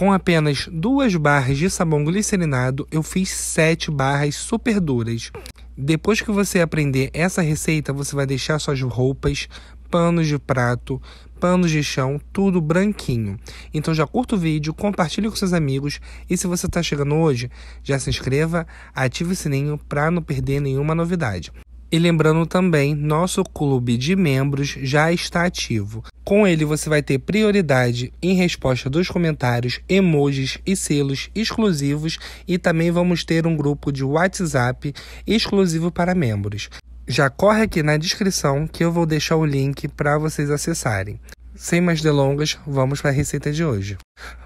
Com apenas duas barras de sabão glicerinado, eu fiz sete barras super duras. Depois que você aprender essa receita, você vai deixar suas roupas, panos de prato, panos de chão, tudo branquinho. Então já curta o vídeo, compartilhe com seus amigos e se você está chegando hoje, já se inscreva, ative o sininho para não perder nenhuma novidade. E lembrando também, nosso clube de membros já está ativo. Com ele você vai ter prioridade em resposta dos comentários, emojis e selos exclusivos e também vamos ter um grupo de WhatsApp exclusivo para membros. Já corre aqui na descrição que eu vou deixar o link para vocês acessarem. Sem mais delongas, vamos para a receita de hoje.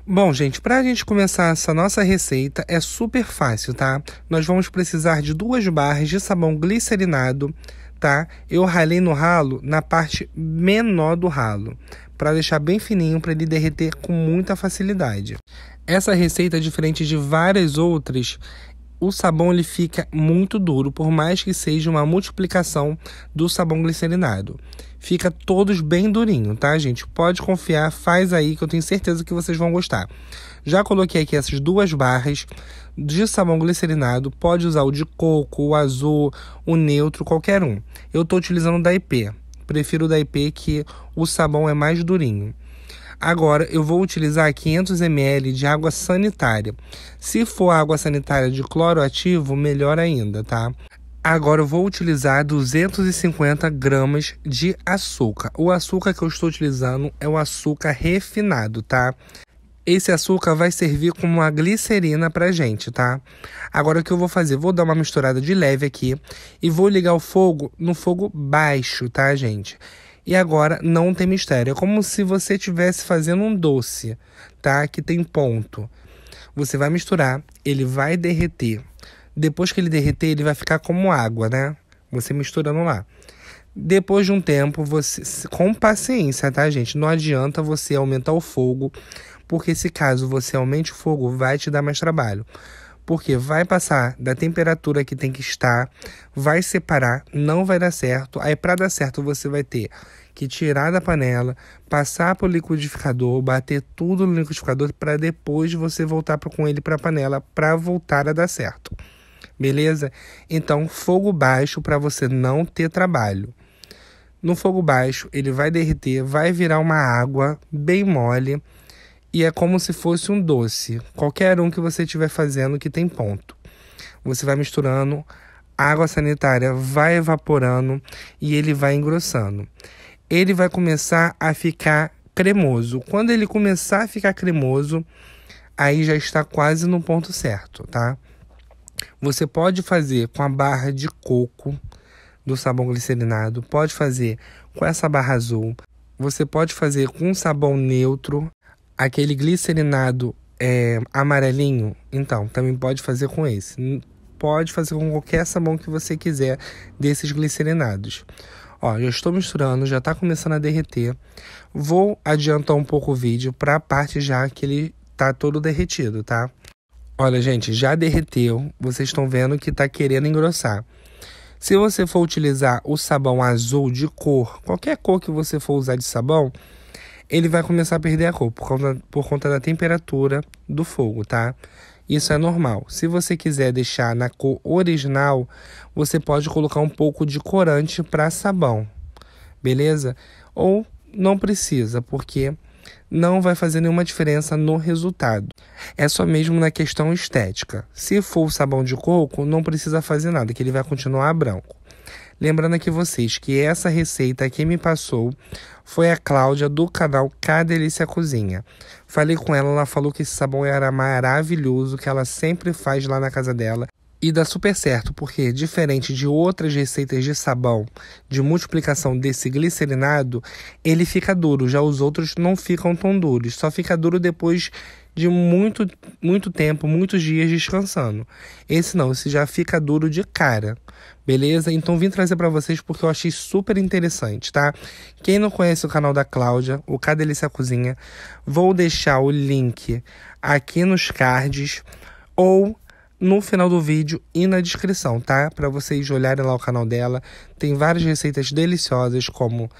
Bom, gente, para a gente começar essa nossa receita é super fácil, tá? Nós vamos precisar de duas barras de sabão glicerinado, tá? Eu ralei no ralo na parte menor do ralo, para deixar bem fininho para ele derreter com muita facilidade. Essa receita, diferente de várias outras, o sabão ele fica muito duro, por mais que seja uma multiplicação do sabão glicerinado. Fica todos bem durinho, tá, gente? Pode confiar, faz aí que eu tenho certeza que vocês vão gostar. Já coloquei aqui essas duas barras de sabão glicerinado, pode usar o de coco, o azul, o neutro, qualquer um. Eu tô utilizando da IP. Prefiro o da IP que o sabão é mais durinho. Agora eu vou utilizar 500 ml de água sanitária. Se for água sanitária de cloro ativo, melhor ainda, tá? Agora eu vou utilizar 250 gramas de açúcar. O açúcar que eu estou utilizando é o açúcar refinado, tá? Esse açúcar vai servir como uma glicerina pra gente, tá? Agora o que eu vou fazer? Vou dar uma misturada de leve aqui e vou ligar o fogo no fogo baixo, tá, gente? e agora não tem mistério. É como se você estivesse fazendo um doce, tá? Que tem ponto. Você vai misturar, ele vai derreter. Depois que ele derreter, ele vai ficar como água, né? Você misturando lá. Depois de um tempo, você com paciência, tá, gente? Não adianta você aumentar o fogo, porque se caso você aumente o fogo, vai te dar mais trabalho porque vai passar da temperatura que tem que estar, vai separar, não vai dar certo. Aí para dar certo você vai ter que tirar da panela, passar para o liquidificador, bater tudo no liquidificador para depois você voltar com ele para a panela para voltar a dar certo. Beleza? Então, fogo baixo para você não ter trabalho. No fogo baixo, ele vai derreter, vai virar uma água bem mole e é como se fosse um doce, qualquer um que você estiver fazendo que tem ponto. Você vai misturando, a água sanitária vai evaporando e ele vai engrossando ele vai começar a ficar cremoso. Quando ele começar a ficar cremoso, aí já está quase no ponto certo, tá? Você pode fazer com a barra de coco do sabão glicerinado, pode fazer com essa barra azul, você pode fazer com um sabão neutro, aquele glicerinado é, amarelinho, então também pode fazer com esse. Pode fazer com qualquer sabão que você quiser desses glicerinados. Ó, já estou misturando, já está começando a derreter. Vou adiantar um pouco o vídeo para a parte já que ele está todo derretido, tá? Olha, gente, já derreteu. Vocês estão vendo que está querendo engrossar. Se você for utilizar o sabão azul de cor, qualquer cor que você for usar de sabão, ele vai começar a perder a cor por conta, por conta da temperatura do fogo, tá? Isso é normal. Se você quiser deixar na cor original, você pode colocar um pouco de corante para sabão, beleza? Ou não precisa, porque não vai fazer nenhuma diferença no resultado. É só mesmo na questão estética. Se for o sabão de coco, não precisa fazer nada, que ele vai continuar branco. Lembrando aqui vocês que essa receita que me passou foi a Cláudia do canal Cá Delícia Cozinha. Falei com ela, ela falou que esse sabão era maravilhoso, que ela sempre faz lá na casa dela. E dá super certo, porque diferente de outras receitas de sabão de multiplicação desse glicerinado, ele fica duro, já os outros não ficam tão duros, só fica duro depois de muito, muito tempo, muitos dias descansando. Esse não, esse já fica duro de cara. Beleza? Então vim trazer para vocês porque eu achei super interessante, tá? Quem não conhece o canal da Cláudia, o Cá Delícia Cozinha, vou deixar o link aqui nos cards ou no final do vídeo e na descrição, tá? Para vocês olharem lá o canal dela, tem várias receitas deliciosas como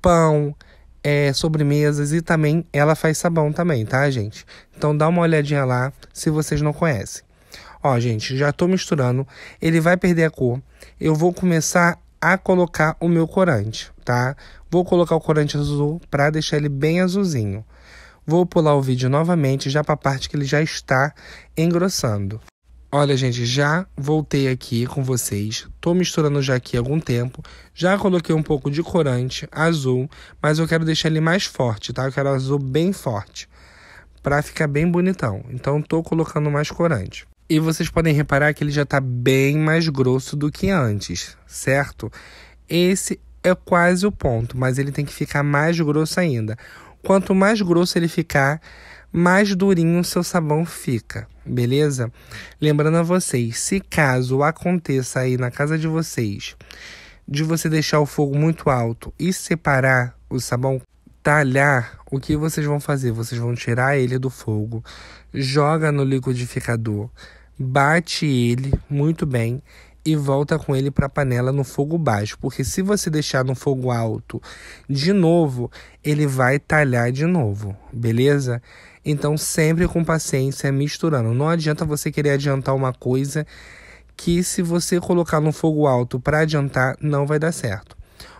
pão, é, sobremesas e também ela faz sabão também, tá, gente? Então dá uma olhadinha lá se vocês não conhecem. Ó, gente, já tô misturando, ele vai perder a cor. Eu vou começar a colocar o meu corante, tá? Vou colocar o corante azul para deixar ele bem azulzinho. Vou pular o vídeo novamente já para a parte que ele já está engrossando. Olha, gente, já voltei aqui com vocês. Tô misturando já aqui há algum tempo. Já coloquei um pouco de corante azul, mas eu quero deixar ele mais forte, tá? Eu quero azul bem forte, para ficar bem bonitão. Então, tô colocando mais corante. E vocês podem reparar que ele já tá bem mais grosso do que antes, certo? Esse é quase o ponto, mas ele tem que ficar mais grosso ainda. Quanto mais grosso ele ficar, mais durinho o seu sabão fica, beleza? Lembrando a vocês, se caso aconteça aí na casa de vocês, de você deixar o fogo muito alto e separar o sabão, talhar, o que vocês vão fazer? Vocês vão tirar ele do fogo, joga no liquidificador, bate ele muito bem e volta com ele para a panela no fogo baixo, porque se você deixar no fogo alto de novo, ele vai talhar de novo, beleza? Então sempre com paciência, misturando. Não adianta você querer adiantar uma coisa que se você colocar no fogo alto para adiantar, não vai dar certo.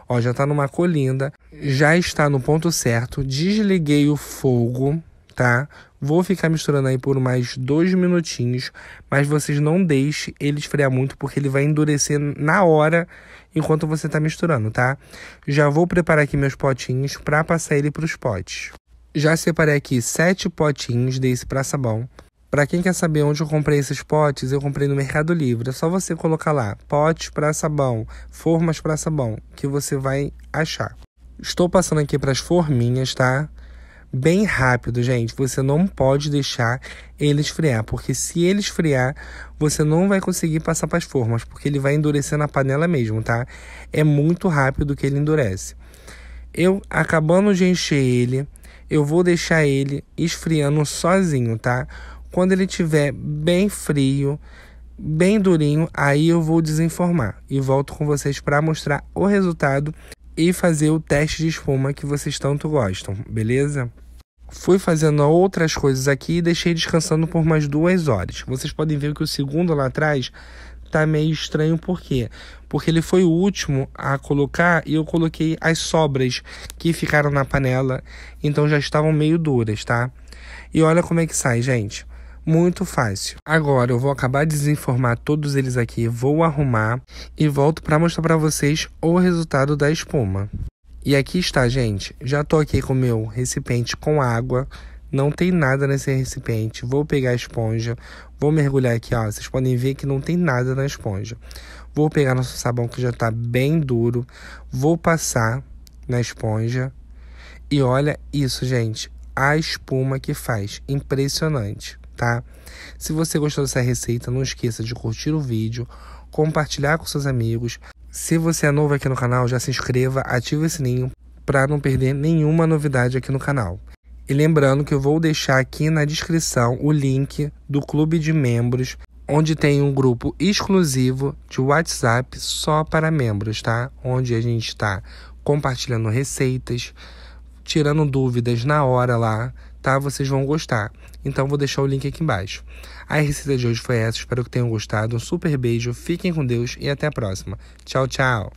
Ó, já está numa colinda, já está no ponto certo, desliguei o fogo, tá? Vou ficar misturando aí por mais dois minutinhos, mas vocês não deixem ele esfriar muito, porque ele vai endurecer na hora enquanto você está misturando, tá? Já vou preparar aqui meus potinhos para passar ele para os potes. Já separei aqui sete potinhos desse para sabão. Para quem quer saber onde eu comprei esses potes, eu comprei no Mercado Livre. É só você colocar lá potes para sabão, formas para sabão, que você vai achar. Estou passando aqui para as forminhas, tá? bem rápido, gente. Você não pode deixar ele esfriar, porque se ele esfriar, você não vai conseguir passar para as formas, porque ele vai endurecer na panela mesmo, tá? É muito rápido que ele endurece. Eu acabando de encher ele, eu vou deixar ele esfriando sozinho, tá? Quando ele tiver bem frio, bem durinho, aí eu vou desenformar e volto com vocês para mostrar o resultado e fazer o teste de espuma que vocês tanto gostam, beleza? Fui fazendo outras coisas aqui e deixei descansando por mais duas horas. Vocês podem ver que o segundo lá atrás tá meio estranho, por quê? Porque ele foi o último a colocar e eu coloquei as sobras que ficaram na panela, então já estavam meio duras, tá? E olha como é que sai, gente. Muito fácil. Agora eu vou acabar de desenformar todos eles aqui, vou arrumar e volto para mostrar para vocês o resultado da espuma. E aqui está, gente. Já tô aqui com o meu recipiente com água. Não tem nada nesse recipiente. Vou pegar a esponja. Vou mergulhar aqui, ó. Vocês podem ver que não tem nada na esponja. Vou pegar nosso sabão que já tá bem duro. Vou passar na esponja. E olha isso, gente. A espuma que faz. Impressionante, tá? Se você gostou dessa receita, não esqueça de curtir o vídeo, compartilhar com seus amigos. Se você é novo aqui no canal, já se inscreva, ative o sininho para não perder nenhuma novidade aqui no canal. E lembrando que eu vou deixar aqui na descrição o link do clube de membros, onde tem um grupo exclusivo de WhatsApp só para membros, tá? Onde a gente está compartilhando receitas, tirando dúvidas na hora lá, tá? Vocês vão gostar. Então vou deixar o link aqui embaixo. A receita de hoje foi essa. Espero que tenham gostado. Um super beijo, fiquem com Deus e até a próxima. Tchau, tchau.